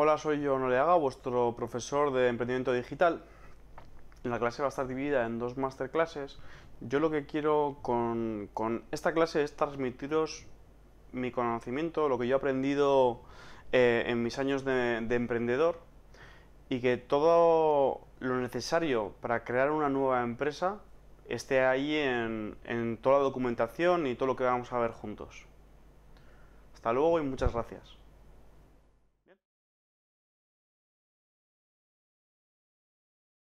Hola, soy yo Noleaga, vuestro profesor de emprendimiento digital. La clase va a estar dividida en dos masterclasses. Yo lo que quiero con, esta clase es transmitiros mi conocimiento, lo que yo he aprendido eh, en mis años de, emprendedor y que todo lo necesario para crear una nueva empresa esté ahí en toda la documentación y todo lo que vamos a ver juntos. Hasta luego y muchas gracias.